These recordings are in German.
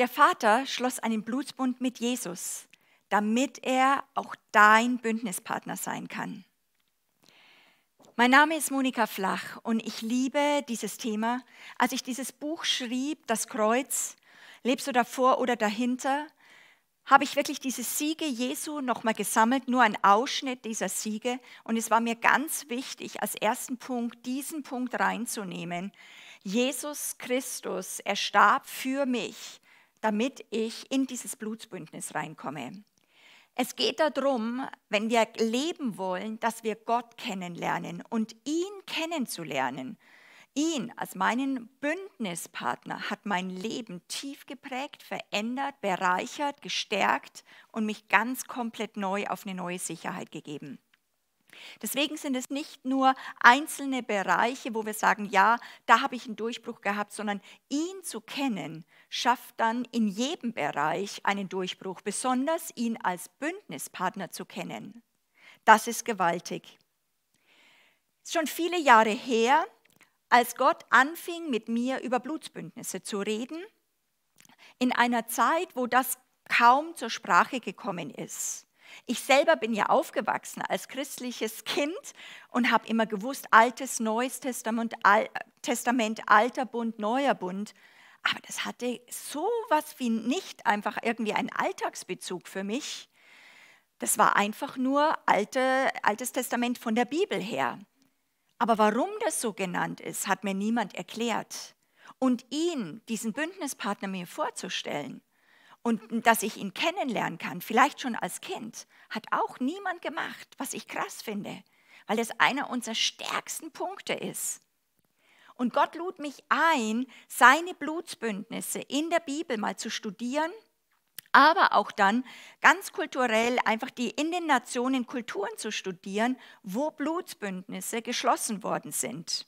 Der Vater schloss einen Blutsbund mit Jesus, damit er auch dein Bündnispartner sein kann. Mein Name ist Monika Flach und ich liebe dieses Thema. Als ich dieses Buch schrieb, Das Kreuz, lebst du davor oder dahinter, habe ich wirklich diese Siege Jesu nochmal gesammelt, nur ein Ausschnitt dieser Siege. Und es war mir ganz wichtig, als ersten Punkt diesen Punkt reinzunehmen. Jesus Christus, er starb für mich, damit ich in dieses Blutsbündnis reinkomme. Es geht darum, wenn wir leben wollen, dass wir Gott kennenlernen und ihn kennenzulernen. Ihn als meinen Bündnispartner hat mein Leben tief geprägt, verändert, bereichert, gestärkt und mich ganz komplett neu auf eine neue Sicherheit gegeben. Deswegen sind es nicht nur einzelne Bereiche, wo wir sagen, ja, da habe ich einen Durchbruch gehabt, sondern ihn zu kennen, schafft dann in jedem Bereich einen Durchbruch, besonders ihn als Bündnispartner zu kennen. Das ist gewaltig. schon viele Jahre her, als Gott anfing, mit mir über Blutsbündnisse zu reden, in einer Zeit, wo das kaum zur Sprache gekommen ist. Ich selber bin ja aufgewachsen als christliches Kind und habe immer gewusst, altes, neues Testament, Al Testament, alter Bund, neuer Bund. Aber das hatte so was wie nicht einfach irgendwie einen Alltagsbezug für mich. Das war einfach nur alte, altes Testament von der Bibel her. Aber warum das so genannt ist, hat mir niemand erklärt. Und ihn, diesen Bündnispartner mir vorzustellen, und dass ich ihn kennenlernen kann, vielleicht schon als Kind, hat auch niemand gemacht, was ich krass finde, weil das einer unserer stärksten Punkte ist. Und Gott lud mich ein, seine Blutsbündnisse in der Bibel mal zu studieren, aber auch dann ganz kulturell einfach die in den Nationen Kulturen zu studieren, wo Blutsbündnisse geschlossen worden sind.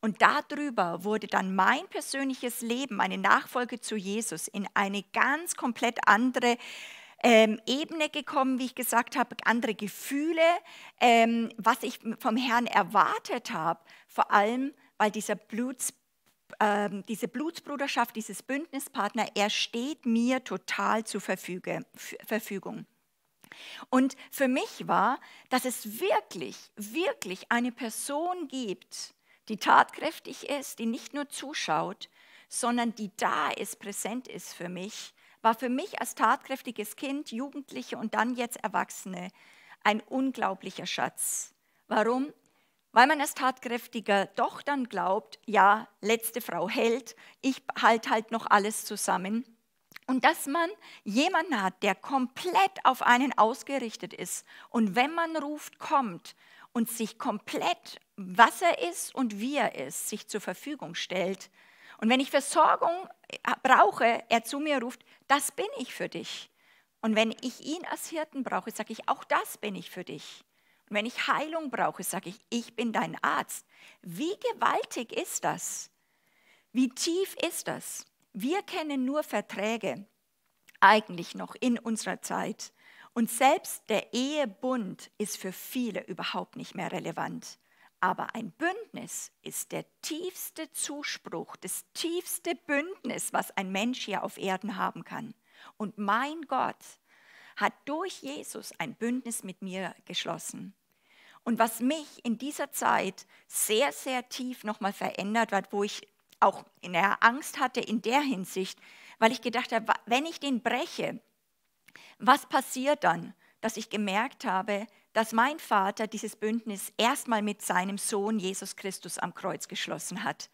Und darüber wurde dann mein persönliches Leben, meine Nachfolge zu Jesus, in eine ganz komplett andere ähm, Ebene gekommen, wie ich gesagt habe, andere Gefühle, ähm, was ich vom Herrn erwartet habe, vor allem weil dieser Bluts, ähm, diese Blutsbruderschaft, dieses Bündnispartner, er steht mir total zur Verfüge, Verfügung. Und für mich war, dass es wirklich, wirklich eine Person gibt, die tatkräftig ist, die nicht nur zuschaut, sondern die da ist, präsent ist für mich, war für mich als tatkräftiges Kind, Jugendliche und dann jetzt Erwachsene ein unglaublicher Schatz. Warum? Weil man als Tatkräftiger doch dann glaubt, ja, letzte Frau hält, ich halte halt noch alles zusammen. Und dass man jemanden hat, der komplett auf einen ausgerichtet ist und wenn man ruft, kommt und sich komplett, was er ist und wie er ist, sich zur Verfügung stellt. Und wenn ich Versorgung äh, brauche, er zu mir ruft, das bin ich für dich. Und wenn ich ihn als Hirten brauche, sage ich, auch das bin ich für dich. Und wenn ich Heilung brauche, sage ich, ich bin dein Arzt. Wie gewaltig ist das? Wie tief ist das? Wir kennen nur Verträge, eigentlich noch in unserer Zeit. Und selbst der Ehebund ist für viele überhaupt nicht mehr relevant. Aber ein Bündnis ist der tiefste Zuspruch, das tiefste Bündnis, was ein Mensch hier auf Erden haben kann. Und mein Gott hat durch Jesus ein Bündnis mit mir geschlossen. Und was mich in dieser Zeit sehr, sehr tief nochmal verändert hat, wo ich auch in der Angst hatte in der Hinsicht, weil ich gedacht habe, wenn ich den breche, was passiert dann, dass ich gemerkt habe, dass mein Vater dieses Bündnis erstmal mit seinem Sohn Jesus Christus am Kreuz geschlossen hat?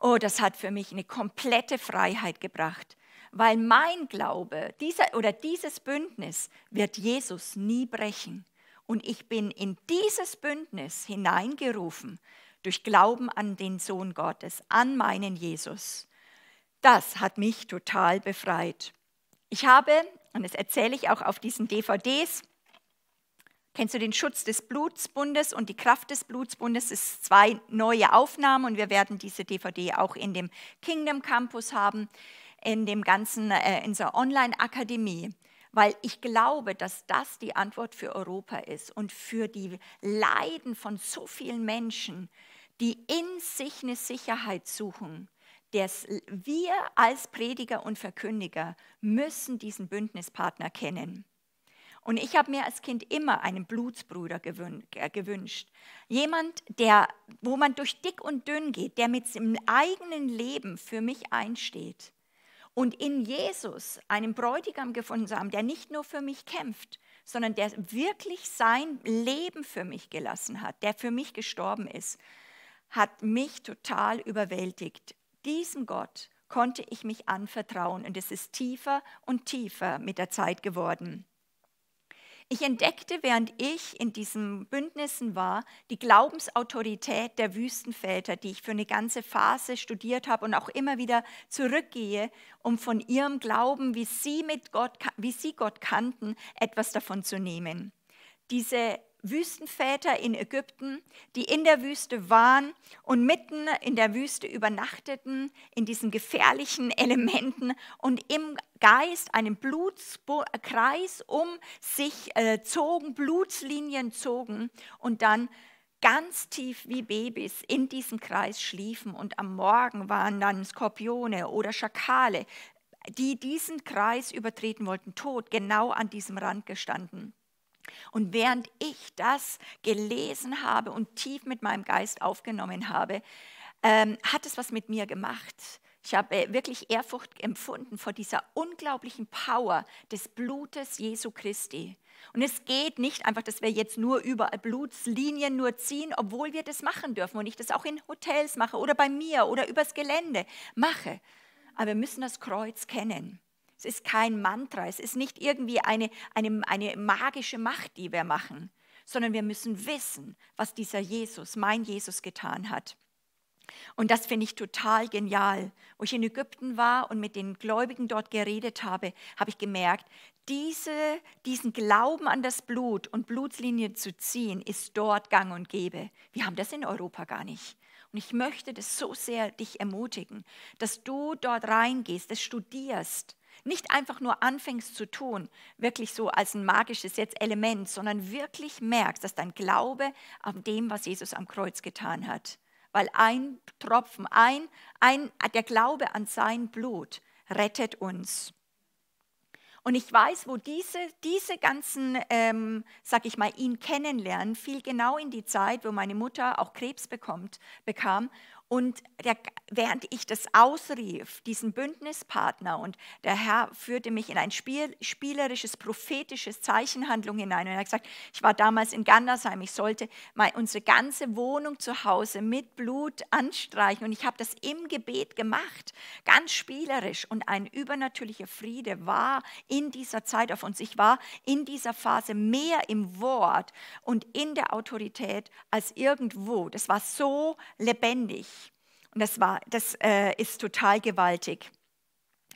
Oh, das hat für mich eine komplette Freiheit gebracht, weil mein Glaube, dieser oder dieses Bündnis wird Jesus nie brechen. Und ich bin in dieses Bündnis hineingerufen durch Glauben an den Sohn Gottes, an meinen Jesus. Das hat mich total befreit. Ich habe und das erzähle ich auch auf diesen DVDs. Kennst du den Schutz des Blutsbundes und die Kraft des Blutsbundes? Das ist zwei neue Aufnahmen und wir werden diese DVD auch in dem Kingdom Campus haben, in dem ganzen, äh, in so Online-Akademie weil ich glaube, dass das die Antwort für Europa ist und für die Leiden von so vielen Menschen, die in sich eine Sicherheit suchen, das, wir als Prediger und Verkündiger müssen diesen Bündnispartner kennen. Und ich habe mir als Kind immer einen Blutsbruder äh, gewünscht. Jemand, der, wo man durch dick und dünn geht, der mit seinem eigenen Leben für mich einsteht. Und in Jesus einen Bräutigam gefunden zu haben, der nicht nur für mich kämpft, sondern der wirklich sein Leben für mich gelassen hat, der für mich gestorben ist, hat mich total überwältigt. Diesem Gott konnte ich mich anvertrauen und es ist tiefer und tiefer mit der Zeit geworden. Ich entdeckte, während ich in diesen Bündnissen war, die Glaubensautorität der Wüstenväter, die ich für eine ganze Phase studiert habe und auch immer wieder zurückgehe, um von ihrem Glauben, wie sie, mit Gott, wie sie Gott kannten, etwas davon zu nehmen. Diese Wüstenväter in Ägypten, die in der Wüste waren und mitten in der Wüste übernachteten, in diesen gefährlichen Elementen und im Geist einen Blutkreis um sich äh, zogen, Blutslinien zogen und dann ganz tief wie Babys in diesem Kreis schliefen und am Morgen waren dann Skorpione oder Schakale, die diesen Kreis übertreten wollten, tot, genau an diesem Rand gestanden. Und während ich das gelesen habe und tief mit meinem Geist aufgenommen habe, ähm, hat es was mit mir gemacht. Ich habe äh, wirklich Ehrfurcht empfunden vor dieser unglaublichen Power des Blutes Jesu Christi. Und es geht nicht einfach, dass wir jetzt nur überall Blutslinien nur ziehen, obwohl wir das machen dürfen und ich das auch in Hotels mache oder bei mir oder übers Gelände mache. Aber wir müssen das Kreuz kennen. Es ist kein Mantra, es ist nicht irgendwie eine, eine, eine magische Macht, die wir machen, sondern wir müssen wissen, was dieser Jesus, mein Jesus, getan hat. Und das finde ich total genial. Wo ich in Ägypten war und mit den Gläubigen dort geredet habe, habe ich gemerkt, diese, diesen Glauben an das Blut und Blutslinien zu ziehen, ist dort gang und gäbe. Wir haben das in Europa gar nicht. Und ich möchte das so sehr dich ermutigen, dass du dort reingehst, das studierst, nicht einfach nur anfängst zu tun, wirklich so als ein magisches jetzt Element, sondern wirklich merkst, dass dein Glaube an dem, was Jesus am Kreuz getan hat, weil ein Tropfen, ein, ein, der Glaube an sein Blut rettet uns. Und ich weiß, wo diese, diese ganzen, ähm, sag ich mal, ihn kennenlernen, fiel genau in die Zeit, wo meine Mutter auch Krebs bekommt, bekam. Und der, während ich das ausrief, diesen Bündnispartner, und der Herr führte mich in ein Spiel, spielerisches, prophetisches Zeichenhandlung hinein. Und er hat gesagt, ich war damals in Gandersheim, ich sollte mal unsere ganze Wohnung zu Hause mit Blut anstreichen. Und ich habe das im Gebet gemacht, ganz spielerisch. Und ein übernatürlicher Friede war in in dieser Zeit auf uns. Ich war in dieser Phase mehr im Wort und in der Autorität als irgendwo. Das war so lebendig und das, war, das äh, ist total gewaltig.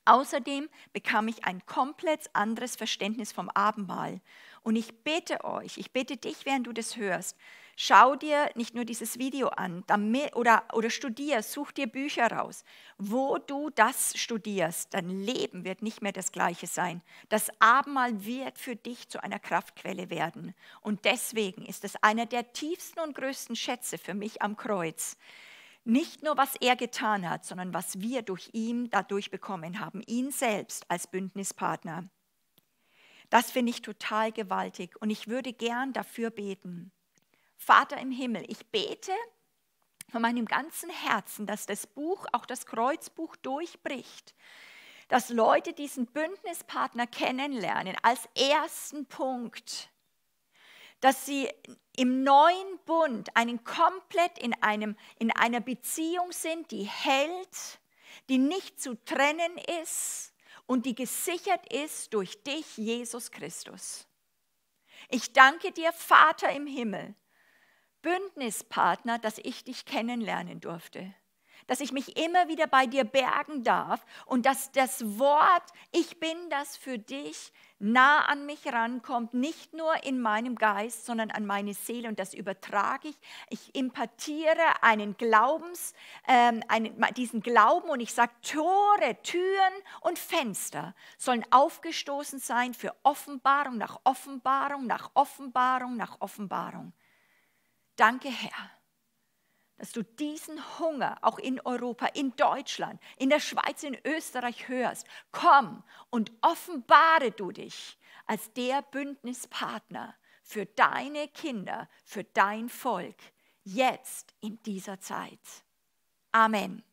Außerdem bekam ich ein komplett anderes Verständnis vom Abendmahl. Und ich bete euch, ich bete dich, während du das hörst, schau dir nicht nur dieses Video an damit, oder, oder studier, such dir Bücher raus. Wo du das studierst, dein Leben wird nicht mehr das gleiche sein. Das Abendmahl wird für dich zu einer Kraftquelle werden. Und deswegen ist es einer der tiefsten und größten Schätze für mich am Kreuz nicht nur, was er getan hat, sondern was wir durch ihn dadurch bekommen haben, ihn selbst als Bündnispartner. Das finde ich total gewaltig und ich würde gern dafür beten. Vater im Himmel, ich bete von meinem ganzen Herzen, dass das Buch, auch das Kreuzbuch durchbricht, dass Leute diesen Bündnispartner kennenlernen als ersten Punkt dass sie im neuen Bund einen komplett in, einem, in einer Beziehung sind, die hält, die nicht zu trennen ist und die gesichert ist durch dich, Jesus Christus. Ich danke dir, Vater im Himmel, Bündnispartner, dass ich dich kennenlernen durfte dass ich mich immer wieder bei dir bergen darf und dass das Wort, ich bin das für dich, nah an mich rankommt, nicht nur in meinem Geist, sondern an meine Seele und das übertrage ich. Ich impartiere einen Glaubens, ähm, einen, diesen Glauben und ich sage, Tore, Türen und Fenster sollen aufgestoßen sein für Offenbarung nach Offenbarung, nach Offenbarung, nach Offenbarung. Danke, Herr dass du diesen Hunger auch in Europa, in Deutschland, in der Schweiz, in Österreich hörst. Komm und offenbare du dich als der Bündnispartner für deine Kinder, für dein Volk, jetzt in dieser Zeit. Amen.